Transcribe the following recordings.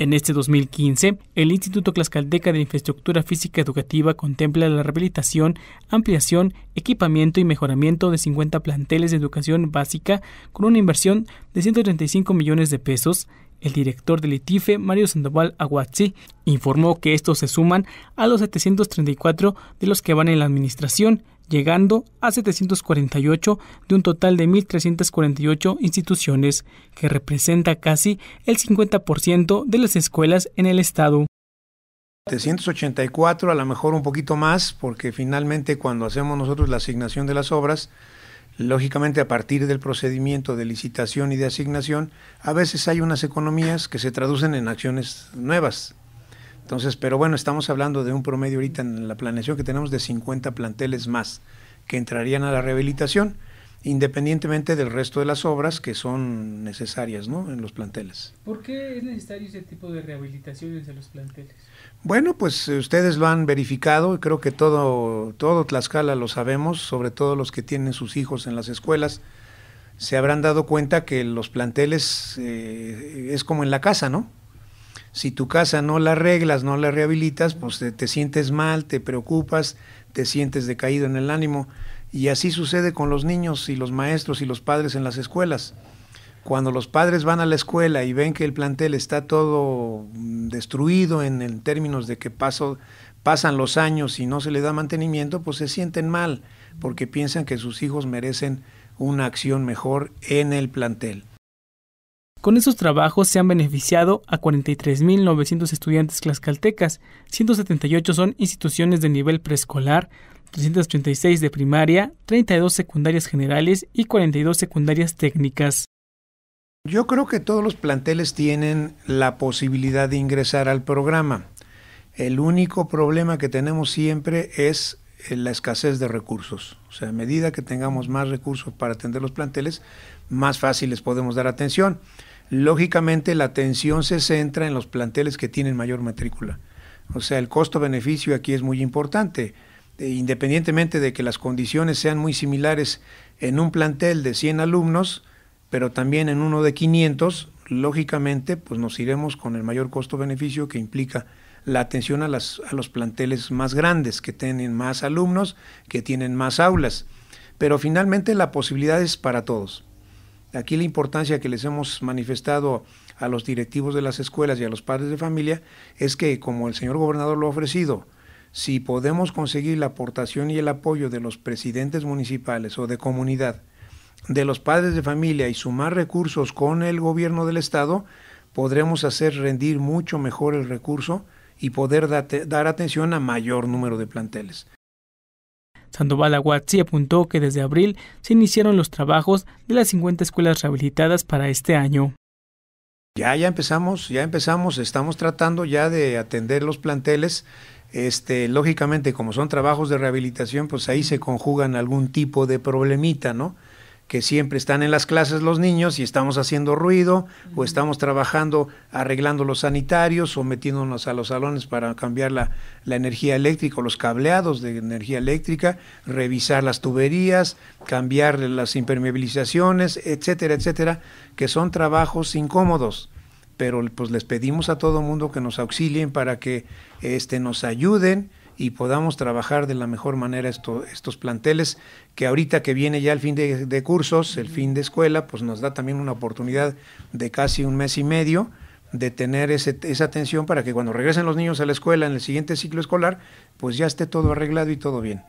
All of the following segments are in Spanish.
En este 2015, el Instituto Clascaldeca de Infraestructura Física Educativa contempla la rehabilitación, ampliación, equipamiento y mejoramiento de 50 planteles de educación básica con una inversión de 135 millones de pesos el director del ITIFE, Mario Sandoval Aguazzi, informó que estos se suman a los 734 de los que van en la administración, llegando a 748 de un total de 1.348 instituciones, que representa casi el 50% de las escuelas en el estado. 784, a lo mejor un poquito más, porque finalmente cuando hacemos nosotros la asignación de las obras, Lógicamente, a partir del procedimiento de licitación y de asignación, a veces hay unas economías que se traducen en acciones nuevas. Entonces, pero bueno, estamos hablando de un promedio ahorita en la planeación que tenemos de 50 planteles más que entrarían a la rehabilitación independientemente del resto de las obras que son necesarias ¿no? en los planteles. ¿Por qué es necesario ese tipo de rehabilitaciones en los planteles? Bueno, pues eh, ustedes lo han verificado y creo que todo, todo Tlaxcala lo sabemos, sobre todo los que tienen sus hijos en las escuelas, se habrán dado cuenta que los planteles eh, es como en la casa, ¿no? Si tu casa no la arreglas, no la rehabilitas, pues te sientes mal, te preocupas te sientes decaído en el ánimo. Y así sucede con los niños y los maestros y los padres en las escuelas. Cuando los padres van a la escuela y ven que el plantel está todo mm, destruido en, el términos de que pasan los años y no se le da mantenimiento, pues se sienten mal porque piensan que sus hijos merecen una acción mejor en el plantel. Con esos trabajos se han beneficiado a 43.900 estudiantes tlaxcaltecas, 178 son instituciones de nivel preescolar, 336 de primaria, 32 secundarias generales y 42 secundarias técnicas. Yo creo que todos los planteles tienen la posibilidad de ingresar al programa. El único problema que tenemos siempre es eh, la escasez de recursos. O sea, a medida que tengamos más recursos para atender los planteles, más fáciles podemos dar atención lógicamente la atención se centra en los planteles que tienen mayor matrícula. O sea, el costo-beneficio aquí es muy importante. E independientemente de que las condiciones sean muy similares en un plantel de 100 alumnos, pero también en uno de 500, lógicamente, pues nos iremos con el mayor costo-beneficio que implica la atención a, a los planteles más grandes, que tienen más alumnos, que tienen más aulas. Pero finalmente la posibilidad es para todos. Aquí la importancia que les hemos manifestado a los directivos de las escuelas y a los padres de familia es que, como el señor gobernador lo ha ofrecido, si podemos conseguir la aportación y el apoyo de los presidentes municipales o de comunidad, de los padres de familia y sumar recursos con el gobierno del Estado, podremos hacer rendir mucho mejor el recurso y poder dar atención a mayor número de planteles. Sandoval Aguazzi apuntó que desde abril se iniciaron los trabajos de las 50 escuelas rehabilitadas para este año. Ya, ya empezamos, ya empezamos, estamos tratando ya de atender los planteles. Este, lógicamente, como son trabajos de rehabilitación, pues ahí se conjugan algún tipo de problemita, ¿no? que siempre están en las clases los niños y estamos haciendo ruido o estamos trabajando arreglando los sanitarios o metiéndonos a los salones para cambiar la, energía eléctrica o los cableados de energía eléctrica, revisar las tuberías, cambiar las impermeabilizaciones, etcétera, etcétera, que son trabajos incómodos pero pues les pedimos a todo mundo que nos auxilien para que este, nos ayuden y podamos trabajar de la mejor manera estos planteles, que ahorita que viene ya el fin de, cursos, el fin de escuela, pues nos da también una oportunidad de casi un mes y medio de tener esa atención para que cuando regresen los niños a la escuela en el siguiente ciclo escolar, pues ya esté todo arreglado y todo bien.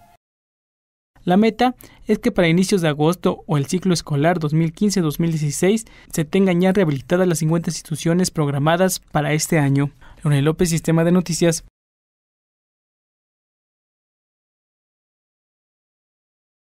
La meta es que para inicios de agosto o el ciclo escolar 2015-2016 se tengan ya rehabilitadas las 50 instituciones programadas para este año. Leonel López, Sistema de Noticias,